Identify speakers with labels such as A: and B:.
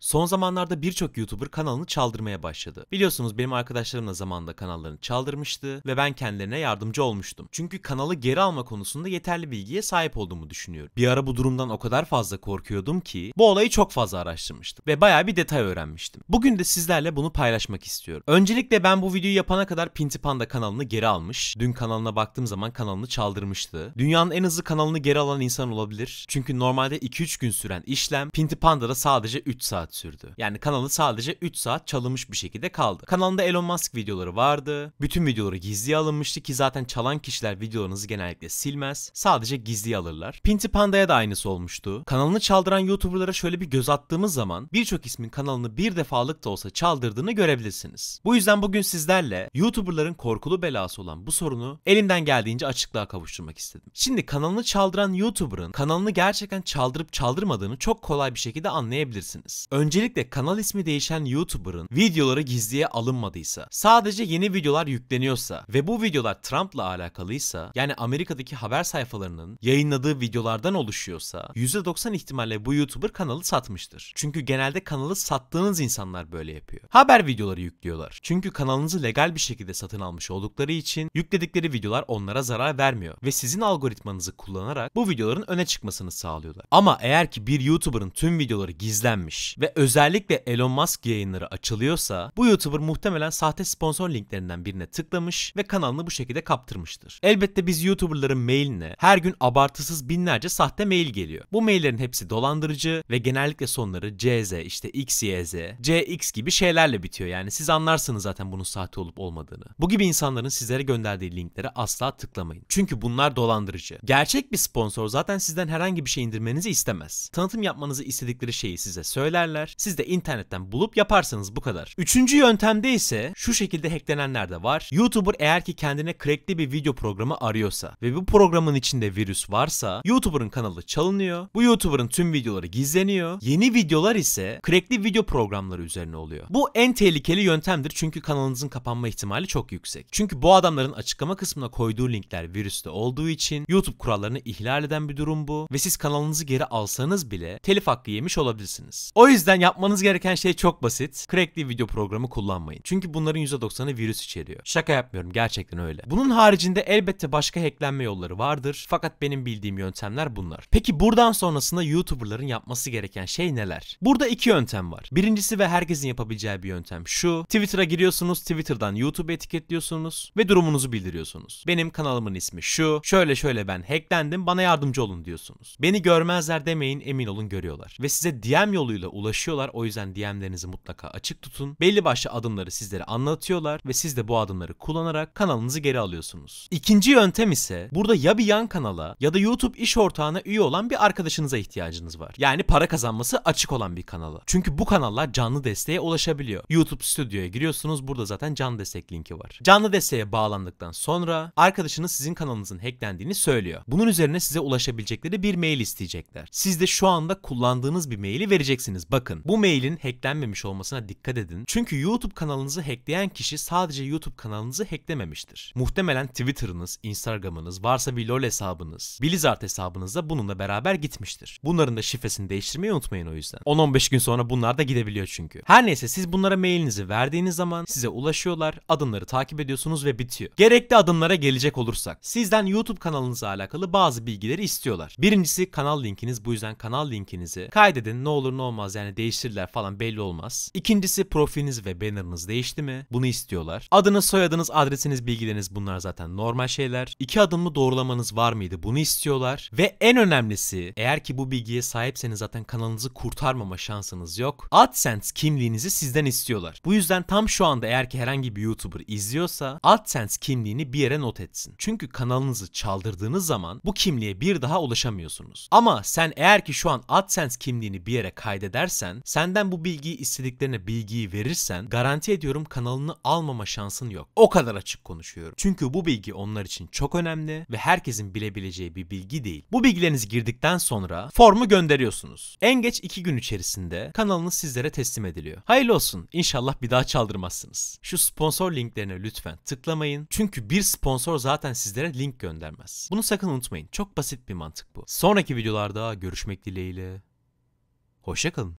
A: Son zamanlarda birçok YouTuber kanalını çaldırmaya başladı. Biliyorsunuz benim arkadaşlarım da zamanında kanallarını çaldırmıştı ve ben kendilerine yardımcı olmuştum. Çünkü kanalı geri alma konusunda yeterli bilgiye sahip olduğumu düşünüyorum. Bir ara bu durumdan o kadar fazla korkuyordum ki bu olayı çok fazla araştırmıştım ve baya bir detay öğrenmiştim. Bugün de sizlerle bunu paylaşmak istiyorum. Öncelikle ben bu videoyu yapana kadar Pinti Panda kanalını geri almış. Dün kanalına baktığım zaman kanalını çaldırmıştı. Dünyanın en hızlı kanalını geri alan insan olabilir. Çünkü normalde 2-3 gün süren işlem Pinti Panda'da sadece 3 saat saat sürdü. Yani kanalı sadece 3 saat çalınmış bir şekilde kaldı. Kanalında Elon Musk videoları vardı. Bütün videoları gizliye alınmıştı ki zaten çalan kişiler videolarınızı genellikle silmez. Sadece gizliye alırlar. Pinti Panda'ya da aynısı olmuştu. Kanalını çaldıran YouTuber'lara şöyle bir göz attığımız zaman birçok ismin kanalını bir defalık da olsa çaldırdığını görebilirsiniz. Bu yüzden bugün sizlerle YouTuber'ların korkulu belası olan bu sorunu elimden geldiğince açıklığa kavuşturmak istedim. Şimdi kanalını çaldıran YouTuber'ın kanalını gerçekten çaldırıp çaldırmadığını çok kolay bir şekilde anlayabilirsiniz. Ön Öncelikle kanal ismi değişen YouTuber'ın videoları gizliye alınmadıysa, sadece yeni videolar yükleniyorsa ve bu videolar Trump'la alakalıysa, yani Amerika'daki haber sayfalarının yayınladığı videolardan oluşuyorsa, %90 ihtimalle bu YouTuber kanalı satmıştır. Çünkü genelde kanalı sattığınız insanlar böyle yapıyor. Haber videoları yüklüyorlar. Çünkü kanalınızı legal bir şekilde satın almış oldukları için yükledikleri videolar onlara zarar vermiyor ve sizin algoritmanızı kullanarak bu videoların öne çıkmasını sağlıyorlar. Ama eğer ki bir YouTuber'ın tüm videoları gizlenmiş ve özellikle Elon Musk yayınları açılıyorsa bu YouTuber muhtemelen sahte sponsor linklerinden birine tıklamış ve kanalını bu şekilde kaptırmıştır. Elbette biz YouTuber'ların mailine her gün abartısız binlerce sahte mail geliyor. Bu maillerin hepsi dolandırıcı ve genellikle sonları CZ işte XYZ, CX gibi şeylerle bitiyor yani siz anlarsınız zaten bunun sahte olup olmadığını. Bu gibi insanların sizlere gönderdiği linklere asla tıklamayın. Çünkü bunlar dolandırıcı. Gerçek bir sponsor zaten sizden herhangi bir şey indirmenizi istemez. Tanıtım yapmanızı istedikleri şeyi size söylerler hacklenenler. Siz de internetten bulup yaparsanız bu kadar. Üçüncü yöntemde ise şu şekilde hacklenenler de var. YouTuber eğer ki kendine crackli bir video programı arıyorsa ve bu programın içinde virüs varsa YouTuber'ın kanalı çalınıyor. Bu YouTuber'ın tüm videoları gizleniyor. Yeni videolar ise crackli video programları üzerine oluyor. Bu en tehlikeli yöntemdir çünkü kanalınızın kapanma ihtimali çok yüksek. Çünkü bu adamların açıklama kısmına koyduğu linkler virüste olduğu için YouTube kurallarını ihlal eden bir durum bu ve siz kanalınızı geri alsanız bile telif hakkı yemiş olabilirsiniz. O yüzden yüzden yapmanız gereken şey çok basit. Crackli video programı kullanmayın. Çünkü bunların %90'ı virüs içeriyor. Şaka yapmıyorum gerçekten öyle. Bunun haricinde elbette başka hacklenme yolları vardır. Fakat benim bildiğim yöntemler bunlar. Peki buradan sonrasında YouTuber'ların yapması gereken şey neler? Burada iki yöntem var. Birincisi ve herkesin yapabileceği bir yöntem şu. Twitter'a giriyorsunuz, Twitter'dan YouTube etiketliyorsunuz ve durumunuzu bildiriyorsunuz. Benim kanalımın ismi şu, şöyle şöyle ben hacklendim bana yardımcı olun diyorsunuz. Beni görmezler demeyin emin olun görüyorlar. Ve size DM yoluyla ulaşıyorlar ulaşıyorlar. O yüzden DM'lerinizi mutlaka açık tutun. Belli başlı adımları sizlere anlatıyorlar ve siz de bu adımları kullanarak kanalınızı geri alıyorsunuz. İkinci yöntem ise burada ya bir yan kanala ya da YouTube iş ortağına üye olan bir arkadaşınıza ihtiyacınız var. Yani para kazanması açık olan bir kanala. Çünkü bu kanallar canlı desteğe ulaşabiliyor. YouTube Studio'ya giriyorsunuz. Burada zaten canlı destek linki var. Canlı desteğe bağlandıktan sonra arkadaşınız sizin kanalınızın hacklendiğini söylüyor. Bunun üzerine size ulaşabilecekleri bir mail isteyecekler. Siz de şu anda kullandığınız bir maili vereceksiniz. Bakın Bakın bu mailin hacklenmemiş olmasına dikkat edin. Çünkü YouTube kanalınızı hackleyen kişi sadece YouTube kanalınızı hacklememiştir. Muhtemelen Twitter'ınız, Instagram'ınız, varsa bir LOL hesabınız, Blizzard hesabınız da bununla beraber gitmiştir. Bunların da şifresini değiştirmeyi unutmayın o yüzden. 10-15 gün sonra bunlar da gidebiliyor çünkü. Her neyse siz bunlara mailinizi verdiğiniz zaman size ulaşıyorlar, adımları takip ediyorsunuz ve bitiyor. Gerekli adımlara gelecek olursak. Sizden YouTube kanalınızla alakalı bazı bilgileri istiyorlar. Birincisi kanal linkiniz bu yüzden kanal linkinizi kaydedin ne olur ne olmaz yani yani değiştirirler falan belli olmaz. İkincisi profiliniz ve banner'ınız değişti mi? Bunu istiyorlar. Adınız, soyadınız, adresiniz, bilgileriniz bunlar zaten normal şeyler. İki adımlı doğrulamanız var mıydı? Bunu istiyorlar. Ve en önemlisi eğer ki bu bilgiye sahipseniz zaten kanalınızı kurtarmama şansınız yok. AdSense kimliğinizi sizden istiyorlar. Bu yüzden tam şu anda eğer ki herhangi bir YouTuber izliyorsa AdSense kimliğini bir yere not etsin. Çünkü kanalınızı çaldırdığınız zaman bu kimliğe bir daha ulaşamıyorsunuz. Ama sen eğer ki şu an AdSense kimliğini bir yere kaydedersen dinlersen, senden bu bilgiyi istediklerine bilgiyi verirsen garanti ediyorum kanalını almama şansın yok. O kadar açık konuşuyorum. Çünkü bu bilgi onlar için çok önemli ve herkesin bilebileceği bir bilgi değil. Bu bilgilerinizi girdikten sonra formu gönderiyorsunuz. En geç 2 gün içerisinde kanalınız sizlere teslim ediliyor. Hayırlı olsun. İnşallah bir daha çaldırmazsınız. Şu sponsor linklerine lütfen tıklamayın. Çünkü bir sponsor zaten sizlere link göndermez. Bunu sakın unutmayın. Çok basit bir mantık bu. Sonraki videolarda görüşmek dileğiyle. Hoşçakalın.